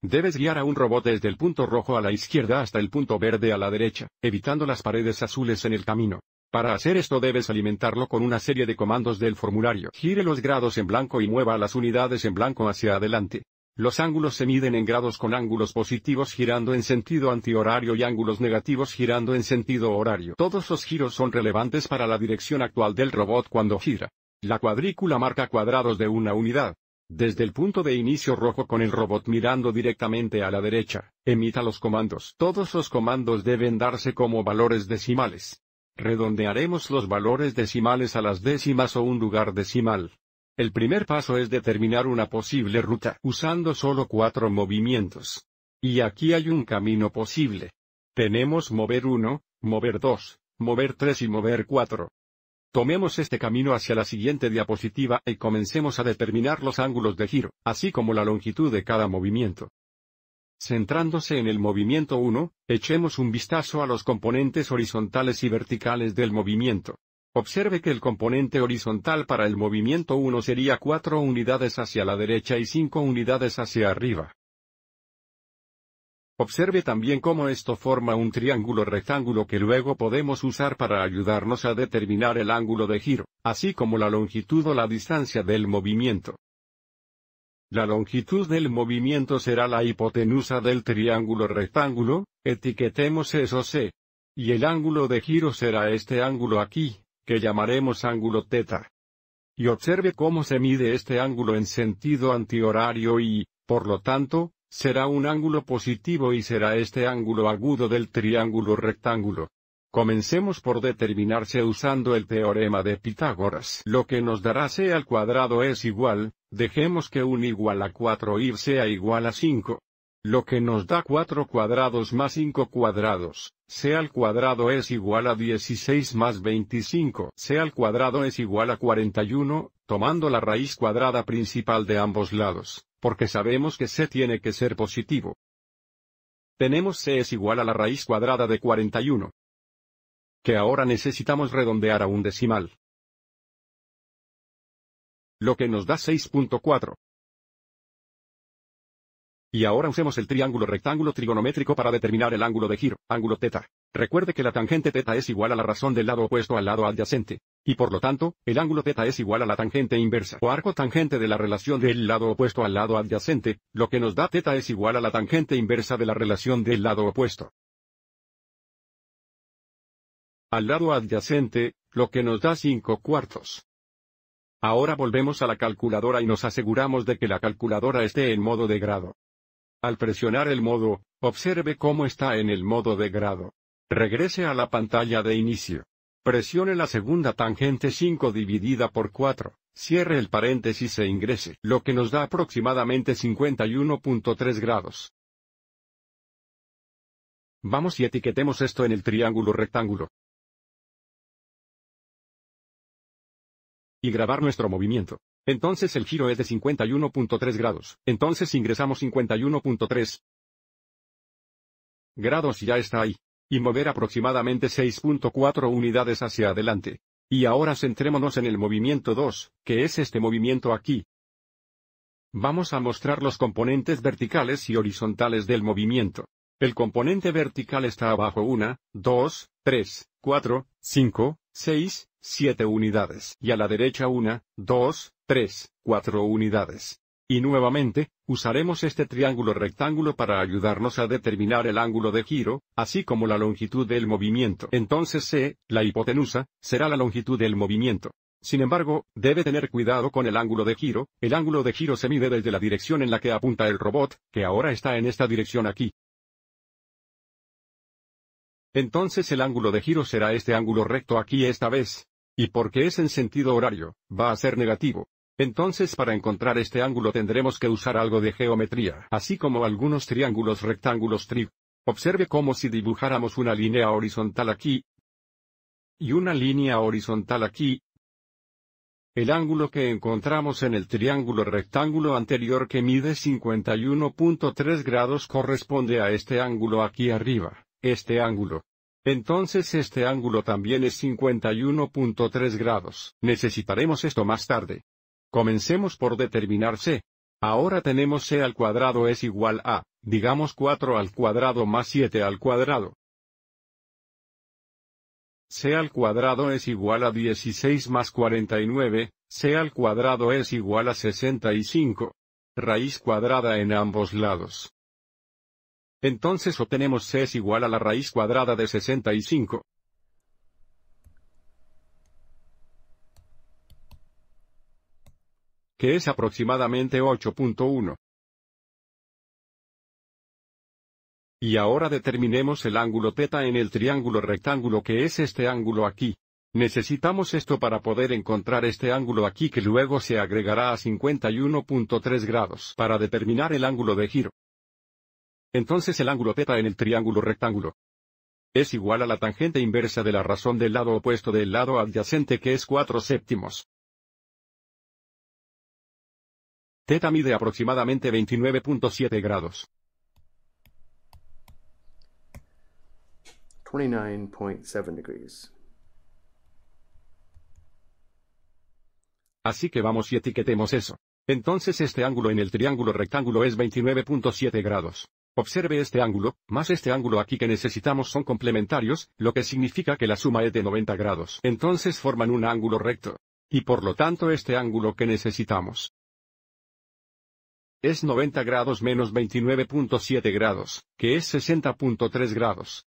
Debes guiar a un robot desde el punto rojo a la izquierda hasta el punto verde a la derecha, evitando las paredes azules en el camino. Para hacer esto debes alimentarlo con una serie de comandos del formulario. Gire los grados en blanco y mueva las unidades en blanco hacia adelante. Los ángulos se miden en grados con ángulos positivos girando en sentido antihorario y ángulos negativos girando en sentido horario. Todos los giros son relevantes para la dirección actual del robot cuando gira. La cuadrícula marca cuadrados de una unidad. Desde el punto de inicio rojo con el robot mirando directamente a la derecha, emita los comandos. Todos los comandos deben darse como valores decimales. Redondearemos los valores decimales a las décimas o un lugar decimal. El primer paso es determinar una posible ruta usando solo cuatro movimientos. Y aquí hay un camino posible. Tenemos mover 1, mover 2, mover 3 y mover 4. Tomemos este camino hacia la siguiente diapositiva y comencemos a determinar los ángulos de giro, así como la longitud de cada movimiento. Centrándose en el movimiento 1, echemos un vistazo a los componentes horizontales y verticales del movimiento. Observe que el componente horizontal para el movimiento 1 sería 4 unidades hacia la derecha y 5 unidades hacia arriba. Observe también cómo esto forma un triángulo rectángulo que luego podemos usar para ayudarnos a determinar el ángulo de giro, así como la longitud o la distancia del movimiento. La longitud del movimiento será la hipotenusa del triángulo rectángulo, etiquetemos eso C. Y el ángulo de giro será este ángulo aquí, que llamaremos ángulo teta. Y observe cómo se mide este ángulo en sentido antihorario y, por lo tanto, Será un ángulo positivo y será este ángulo agudo del triángulo rectángulo. Comencemos por determinarse usando el teorema de Pitágoras. Lo que nos dará c al cuadrado es igual, dejemos que un igual a 4 y sea igual a 5. Lo que nos da 4 cuadrados más 5 cuadrados, c al cuadrado es igual a 16 más 25, c al cuadrado es igual a 41, tomando la raíz cuadrada principal de ambos lados, porque sabemos que c tiene que ser positivo. Tenemos c es igual a la raíz cuadrada de 41. Que ahora necesitamos redondear a un decimal lo que nos da 6.4. Y ahora usemos el triángulo rectángulo trigonométrico para determinar el ángulo de giro, ángulo θ. Recuerde que la tangente θ es igual a la razón del lado opuesto al lado adyacente, y por lo tanto, el ángulo θ es igual a la tangente inversa o arco tangente de la relación del lado opuesto al lado adyacente, lo que nos da θ es igual a la tangente inversa de la relación del lado opuesto. Al lado adyacente, lo que nos da 5 cuartos. Ahora volvemos a la calculadora y nos aseguramos de que la calculadora esté en modo de grado. Al presionar el modo, observe cómo está en el modo de grado. Regrese a la pantalla de inicio. Presione la segunda tangente 5 dividida por 4, cierre el paréntesis e ingrese, lo que nos da aproximadamente 51.3 grados. Vamos y etiquetemos esto en el triángulo rectángulo. Y grabar nuestro movimiento. Entonces el giro es de 51.3 grados. Entonces ingresamos 51.3 grados y ya está ahí. Y mover aproximadamente 6.4 unidades hacia adelante. Y ahora centrémonos en el movimiento 2, que es este movimiento aquí. Vamos a mostrar los componentes verticales y horizontales del movimiento. El componente vertical está abajo 1, 2, 3, 4, 5, 6, 7 unidades y a la derecha 1, 2, 3, 4 unidades. Y nuevamente, usaremos este triángulo rectángulo para ayudarnos a determinar el ángulo de giro, así como la longitud del movimiento. Entonces C, eh, la hipotenusa, será la longitud del movimiento. Sin embargo, debe tener cuidado con el ángulo de giro, el ángulo de giro se mide desde la dirección en la que apunta el robot, que ahora está en esta dirección aquí. Entonces el ángulo de giro será este ángulo recto aquí esta vez. Y porque es en sentido horario, va a ser negativo. Entonces para encontrar este ángulo tendremos que usar algo de geometría, así como algunos triángulos rectángulos tri. Observe como si dibujáramos una línea horizontal aquí, y una línea horizontal aquí. El ángulo que encontramos en el triángulo rectángulo anterior que mide 51.3 grados corresponde a este ángulo aquí arriba, este ángulo. Entonces este ángulo también es 51.3 grados. Necesitaremos esto más tarde. Comencemos por determinar c. Ahora tenemos c al cuadrado es igual a, digamos 4 al cuadrado más 7 al cuadrado. c al cuadrado es igual a 16 más 49, c al cuadrado es igual a 65. Raíz cuadrada en ambos lados. Entonces obtenemos c es igual a la raíz cuadrada de 65, que es aproximadamente 8.1. Y ahora determinemos el ángulo teta en el triángulo rectángulo que es este ángulo aquí. Necesitamos esto para poder encontrar este ángulo aquí que luego se agregará a 51.3 grados para determinar el ángulo de giro. Entonces el ángulo θ en el triángulo rectángulo es igual a la tangente inversa de la razón del lado opuesto del lado adyacente que es 4 séptimos. Teta mide aproximadamente 29.7 grados. 29.7 grados. Así que vamos y etiquetemos eso. Entonces este ángulo en el triángulo rectángulo es 29.7 grados. Observe este ángulo, más este ángulo aquí que necesitamos son complementarios, lo que significa que la suma es de 90 grados. Entonces forman un ángulo recto. Y por lo tanto este ángulo que necesitamos es 90 grados menos 29.7 grados, que es 60.3 grados.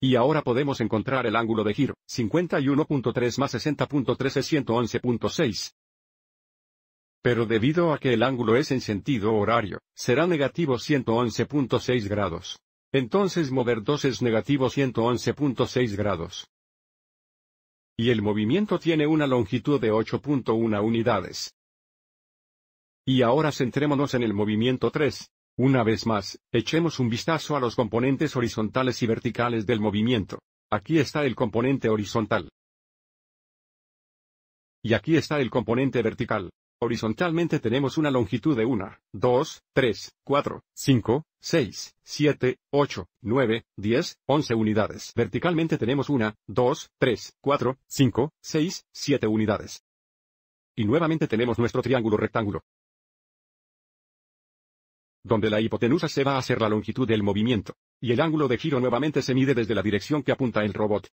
Y ahora podemos encontrar el ángulo de giro, 51.3 más 60.3 es 111.6. Pero debido a que el ángulo es en sentido horario, será negativo 111.6 grados. Entonces mover 2 es negativo 111.6 grados y el movimiento tiene una longitud de 8.1 unidades. Y ahora centrémonos en el movimiento 3. Una vez más, echemos un vistazo a los componentes horizontales y verticales del movimiento. Aquí está el componente horizontal. Y aquí está el componente vertical. Horizontalmente tenemos una longitud de 1, 2, 3, 4, 5, 6, 7, 8, 9, 10, 11 unidades. Verticalmente tenemos 1, 2, 3, 4, 5, 6, 7 unidades. Y nuevamente tenemos nuestro triángulo rectángulo. Donde la hipotenusa se va a hacer la longitud del movimiento. Y el ángulo de giro nuevamente se mide desde la dirección que apunta el robot.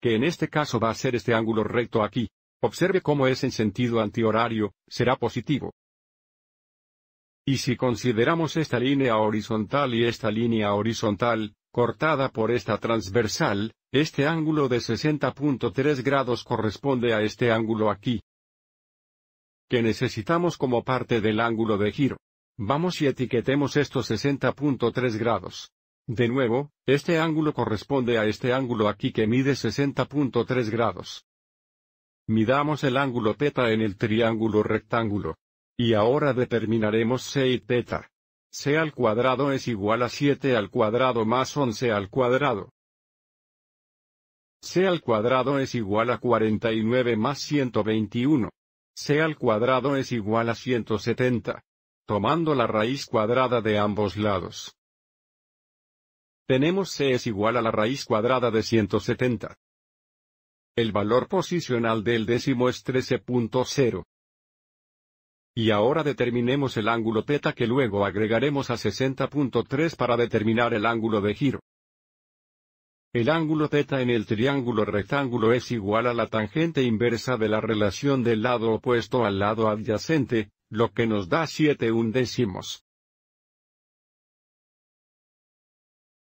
Que en este caso va a ser este ángulo recto aquí. Observe cómo es en sentido antihorario, será positivo. Y si consideramos esta línea horizontal y esta línea horizontal, cortada por esta transversal, este ángulo de 60.3 grados corresponde a este ángulo aquí, que necesitamos como parte del ángulo de giro. Vamos y etiquetemos estos 60.3 grados. De nuevo, este ángulo corresponde a este ángulo aquí que mide 60.3 grados. Midamos el ángulo θ en el triángulo rectángulo. Y ahora determinaremos C y θ. C al cuadrado es igual a 7 al cuadrado más 11 al cuadrado. C al cuadrado es igual a 49 más 121. C al cuadrado es igual a 170. Tomando la raíz cuadrada de ambos lados. Tenemos C es igual a la raíz cuadrada de 170. El valor posicional del décimo es 13.0. Y ahora determinemos el ángulo θ que luego agregaremos a 60.3 para determinar el ángulo de giro. El ángulo θ en el triángulo rectángulo es igual a la tangente inversa de la relación del lado opuesto al lado adyacente, lo que nos da 7 undécimos.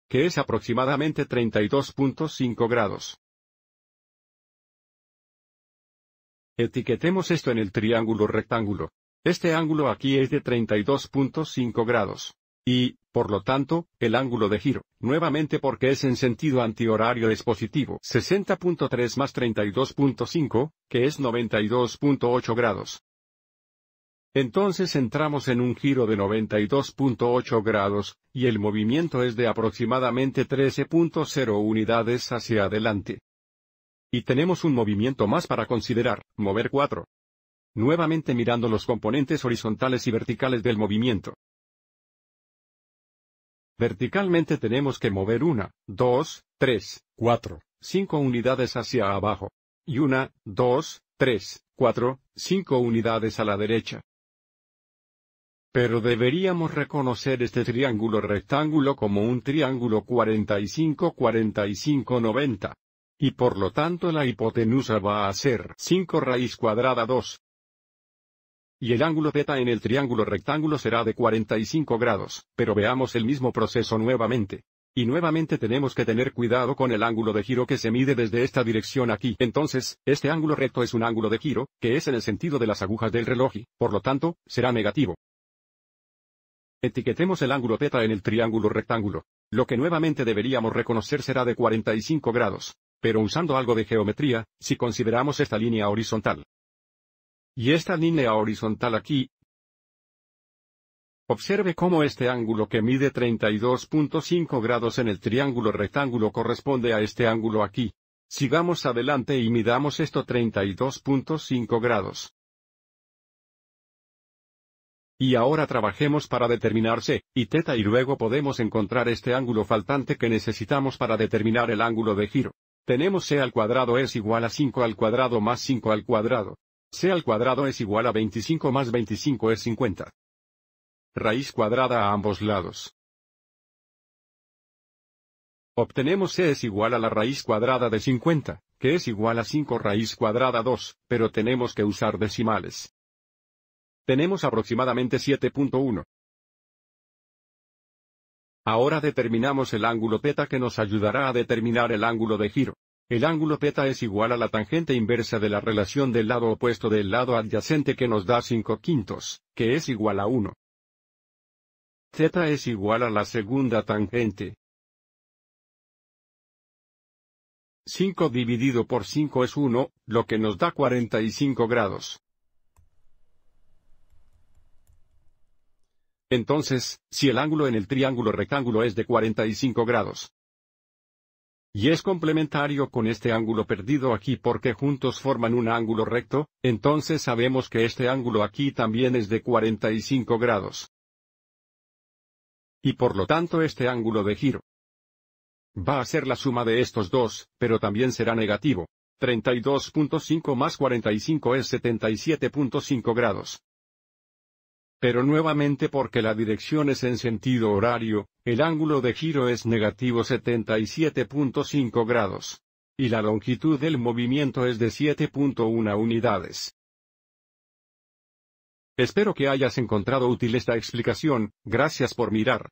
Que es aproximadamente 32.5 grados. Etiquetemos esto en el triángulo rectángulo. Este ángulo aquí es de 32.5 grados. Y, por lo tanto, el ángulo de giro, nuevamente porque es en sentido antihorario es positivo, 60.3 más 32.5, que es 92.8 grados. Entonces entramos en un giro de 92.8 grados, y el movimiento es de aproximadamente 13.0 unidades hacia adelante. Y tenemos un movimiento más para considerar, mover 4. Nuevamente mirando los componentes horizontales y verticales del movimiento. Verticalmente tenemos que mover 1, 2, 3, 4, 5 unidades hacia abajo. Y 1, 2, 3, 4, 5 unidades a la derecha. Pero deberíamos reconocer este triángulo rectángulo como un triángulo 45-45-90. Y por lo tanto la hipotenusa va a ser 5 raíz cuadrada 2. Y el ángulo θ en el triángulo rectángulo será de 45 grados, pero veamos el mismo proceso nuevamente. Y nuevamente tenemos que tener cuidado con el ángulo de giro que se mide desde esta dirección aquí. Entonces, este ángulo recto es un ángulo de giro, que es en el sentido de las agujas del reloj y, por lo tanto, será negativo. Etiquetemos el ángulo θ en el triángulo rectángulo. Lo que nuevamente deberíamos reconocer será de 45 grados pero usando algo de geometría, si consideramos esta línea horizontal. Y esta línea horizontal aquí, Observe cómo este ángulo que mide 32.5 grados en el triángulo rectángulo corresponde a este ángulo aquí. Sigamos adelante y midamos esto 32.5 grados. Y ahora trabajemos para determinar C y teta y luego podemos encontrar este ángulo faltante que necesitamos para determinar el ángulo de giro. Tenemos c al cuadrado es igual a 5 al cuadrado más 5 al cuadrado. c al cuadrado es igual a 25 más 25 es 50. Raíz cuadrada a ambos lados. Obtenemos c es igual a la raíz cuadrada de 50, que es igual a 5 raíz cuadrada 2, pero tenemos que usar decimales. Tenemos aproximadamente 7.1. Ahora determinamos el ángulo beta que nos ayudará a determinar el ángulo de giro. El ángulo θ es igual a la tangente inversa de la relación del lado opuesto del lado adyacente que nos da 5 quintos, que es igual a 1. θ es igual a la segunda tangente. 5 dividido por 5 es 1, lo que nos da 45 grados. Entonces, si el ángulo en el triángulo rectángulo es de 45 grados, y es complementario con este ángulo perdido aquí porque juntos forman un ángulo recto, entonces sabemos que este ángulo aquí también es de 45 grados. Y por lo tanto este ángulo de giro va a ser la suma de estos dos, pero también será negativo. 32.5 más 45 es 77.5 grados. Pero nuevamente porque la dirección es en sentido horario, el ángulo de giro es negativo 77.5 grados. Y la longitud del movimiento es de 7.1 unidades. Espero que hayas encontrado útil esta explicación, gracias por mirar.